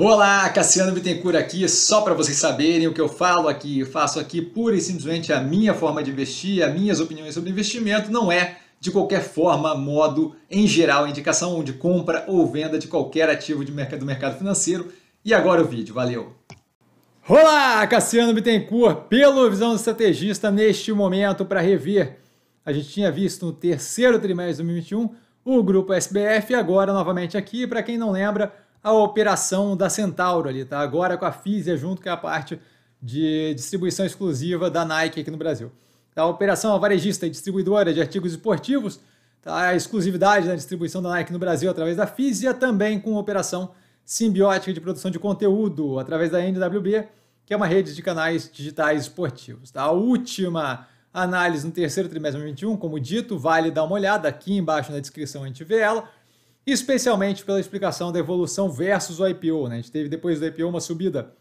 Olá, Cassiano Bittencourt aqui, só para vocês saberem o que eu falo aqui, eu faço aqui pura e simplesmente a minha forma de investir, as minhas opiniões sobre investimento, não é de qualquer forma, modo, em geral, indicação de compra ou venda de qualquer ativo de mercado, do mercado financeiro. E agora o vídeo, valeu! Olá, Cassiano Bittencourt, pelo Visão do Estrategista, neste momento para rever. A gente tinha visto no terceiro trimestre de 2021 o grupo SBF, agora novamente aqui, para quem não lembra, a operação da Centauro ali, tá? Agora com a Físia junto é a parte de distribuição exclusiva da Nike aqui no Brasil. Tá? A operação a varejista e distribuidora de artigos esportivos, tá? a exclusividade da distribuição da Nike no Brasil através da Físia, também com operação simbiótica de produção de conteúdo através da NWB, que é uma rede de canais digitais esportivos. Tá? A última análise no terceiro trimestre de 2021, como dito, vale dar uma olhada aqui embaixo na descrição a gente vê ela especialmente pela explicação da evolução versus o IPO. Né? A gente teve depois do IPO uma subida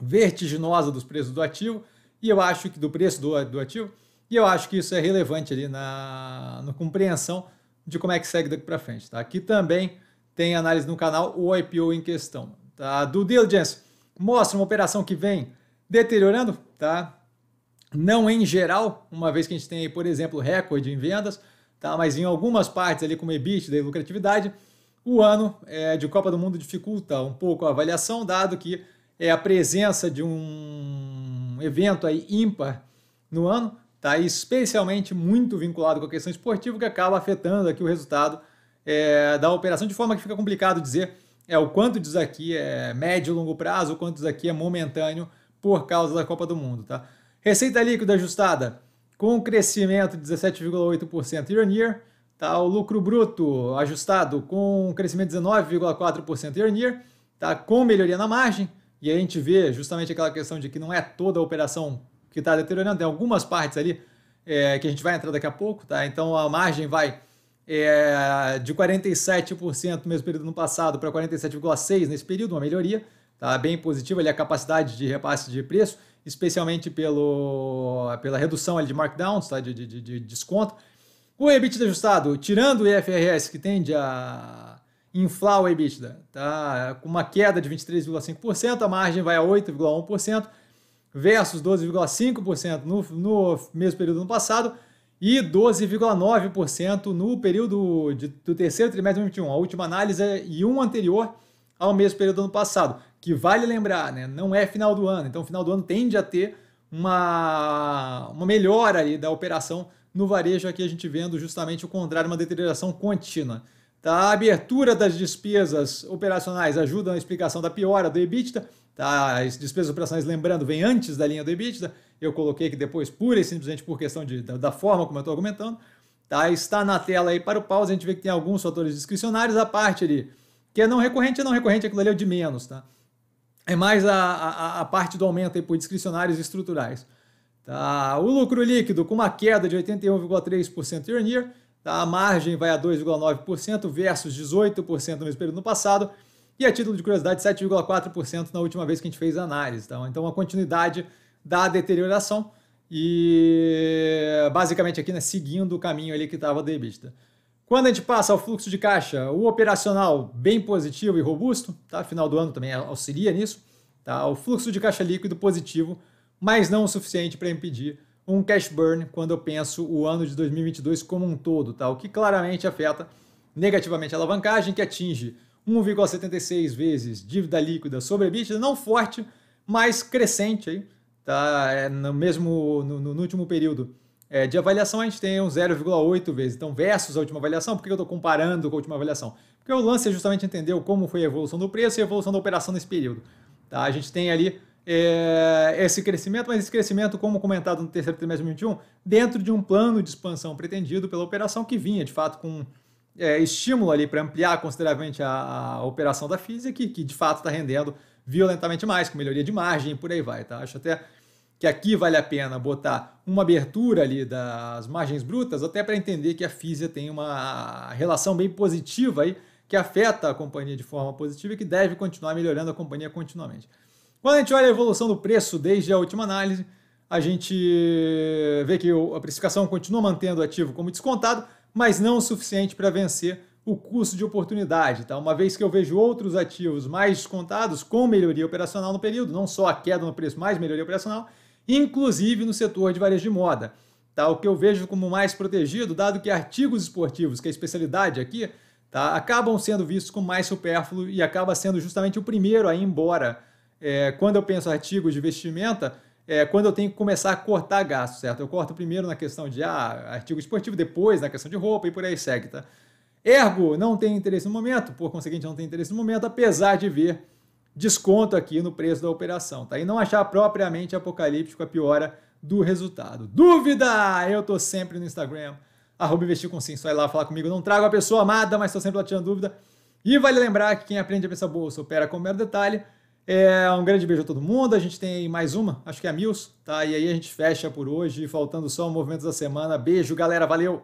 vertiginosa dos preços do ativo, e eu acho que do preço do, do ativo, e eu acho que isso é relevante ali na, na compreensão de como é que segue daqui para frente. Tá? Aqui também tem análise no canal o IPO em questão. Tá? Do diligence mostra uma operação que vem deteriorando, tá? Não em geral, uma vez que a gente tem, por exemplo, recorde em vendas, tá? mas em algumas partes ali como EBITDA e lucratividade, o ano é, de Copa do Mundo dificulta um pouco a avaliação, dado que é a presença de um evento aí ímpar no ano, tá? especialmente muito vinculado com a questão esportiva, que acaba afetando aqui o resultado é, da operação, de forma que fica complicado dizer é, o quanto disso aqui é médio e longo prazo, o quanto disso aqui é momentâneo por causa da Copa do Mundo. Tá? Receita líquida ajustada com um crescimento de 17,8% year-on-year, tá? o lucro bruto ajustado com um crescimento de 19,4% year-on-year, tá? com melhoria na margem, e a gente vê justamente aquela questão de que não é toda a operação que está deteriorando, tem algumas partes ali é, que a gente vai entrar daqui a pouco, tá? então a margem vai é, de 47% no mesmo período no passado para 47,6% nesse período, uma melhoria tá? bem positiva ali a capacidade de repasse de preço, especialmente pelo, pela redução ali de markdowns, tá? de, de, de desconto. O EBITDA ajustado, tirando o IFRS, que tende a inflar o EBITDA, tá? com uma queda de 23,5%, a margem vai a 8,1%, versus 12,5% no, no mesmo período do ano passado e 12,9% no período de, do terceiro trimestre de 2021. A última análise é, e um anterior ao mesmo período do ano passado, que vale lembrar, né, não é final do ano, então final do ano tende a ter uma, uma melhora aí da operação no varejo, aqui a gente vendo justamente o contrário, uma deterioração contínua. Tá? A abertura das despesas operacionais ajuda na explicação da piora do EBITDA, tá? as despesas operacionais, lembrando, vem antes da linha do EBITDA, eu coloquei que depois, pura e simplesmente por questão de, da, da forma como eu estou argumentando, tá? está na tela aí para o pause, a gente vê que tem alguns fatores discricionários, a parte ali que é não recorrente, é não recorrente, aquilo ali é o de menos, tá? É mais a, a, a parte do aumento aí por discricionários estruturais. Tá? O lucro líquido com uma queda de 81,3% year on year, tá? a margem vai a 2,9% versus 18% no mesmo período no passado, e a título de curiosidade 7,4% na última vez que a gente fez a análise. Tá? Então, a continuidade da deterioração e basicamente aqui né, seguindo o caminho ali que estava do EBITDA. Quando a gente passa ao fluxo de caixa, o operacional bem positivo e robusto, tá? Final do ano também auxilia nisso, tá? O fluxo de caixa líquido positivo, mas não o suficiente para impedir um cash burn quando eu penso o ano de 2022 como um todo, tá? O que claramente afeta negativamente a alavancagem que atinge 1,76 vezes dívida líquida sobre a EBITDA, não forte, mas crescente aí, tá? É, no mesmo no, no último período é, de avaliação a gente tem um 0,8 vezes. Então, versus a última avaliação, por que eu estou comparando com a última avaliação? Porque o lance é justamente entender como foi a evolução do preço e a evolução da operação nesse período. Tá? A gente tem ali é, esse crescimento, mas esse crescimento, como comentado no terceiro trimestre de 2021, dentro de um plano de expansão pretendido pela operação que vinha, de fato, com é, estímulo ali para ampliar consideravelmente a, a, operação da física, que, que de fato está rendendo violentamente mais, com melhoria de margem e por aí vai. Tá? Acho até que aqui vale a pena botar uma abertura ali das margens brutas, até para entender que a física tem uma relação bem positiva aí, que afeta a companhia de forma positiva e que deve continuar melhorando a companhia continuamente. Quando a gente olha a evolução do preço desde a última análise, a gente vê que a precificação continua mantendo o ativo como descontado, mas não o suficiente para vencer o custo de oportunidade. Tá? Uma vez que eu vejo outros ativos mais descontados com melhoria operacional no período, não só a queda no preço, mas melhoria operacional, inclusive no setor de varejo de moda. Tá? O que eu vejo como mais protegido, dado que artigos esportivos, que é a especialidade aqui, tá? acabam sendo vistos como mais supérfluo e acaba sendo justamente o primeiro a ir embora. É, quando eu penso artigos de vestimenta, é quando eu tenho que começar a cortar gastos, certo? Eu corto primeiro na questão de ah, artigo esportivo, depois na questão de roupa e por aí segue, tá? Ergo, não tem interesse no momento, por conseguinte, não tem interesse no momento, apesar de ver desconto aqui no preço da operação, tá? E não achar propriamente apocalíptico a piora do resultado. Dúvida? Eu tô sempre no Instagram, arroba investir com sim, só ir lá falar comigo. Não trago a pessoa amada, mas tô sempre lá tirando dúvida. E vale lembrar que quem aprende a pensar bolsa opera com mero detalhe. É, um grande beijo a todo mundo. A gente tem mais uma, acho que é a Mills, tá? E aí a gente fecha por hoje, faltando só o movimento da semana. Beijo, galera. Valeu!